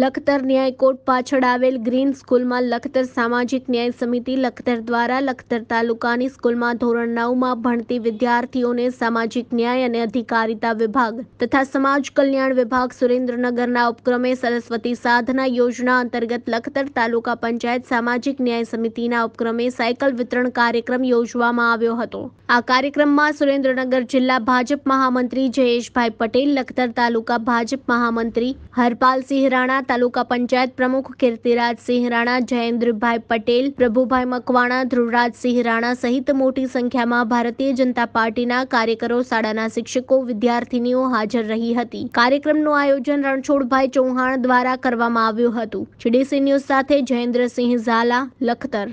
લખતર ન્યાય કોર્ટ પાછળ આવેલ ગ્રીન સ્કૂલમાં લખતર સામાજિક ન્યાય સમિતિ લખતર દ્વારા લખતર તાલુકાની સ્કૂલમાં ધોરણ નવમાં ભણતી વિદ્યાર્થીઓને સામાજિક ન્યાય અને અધિકારિતા વિભાગ તથા સમાજ કલ્યાણ વિભાગ સુરેન્દ્રનગરના ઉપક્રમે સરસ્વતી સાધના યોજના અંતર્ગત લખતર તાલુકા પંચાયત સામાજિક ન્યાય સમિતિના ઉપક્રમે સાયકલ વિતરણ કાર્યક્રમ યોજવામાં આવ્યો હતો આ કાર્યક્રમમાં સુરેન્દ્રનગર જિલ્લા ભાજપ મહામંત્રી જયેશભાઈ પટેલ લખતર તાલુકા ભાજપ મહામંત્રી હરપાલસિંહ રાણા તાલુકા પંચાયત પ્રમુખ કીર્તિરાજસિંહ રાણા જયેન્દ્રભાઈ પટેલ પ્રભુભાઈ મકવાણા ધ્રુવરાજસિંહ રાણા સહિત મોટી સંખ્યામાં ભારતીય જનતા પાર્ટીના કાર્યકરો શાળાના શિક્ષકો વિદ્યાર્થીનીઓ હાજર રહી હતી કાર્યક્રમનું આયોજન રણછોડભાઈ ચૌહાણ દ્વારા કરવામાં આવ્યું હતું જીડીસી ન્યૂઝ સાથે જયેન્દ્રસિંહ ઝાલા લખતર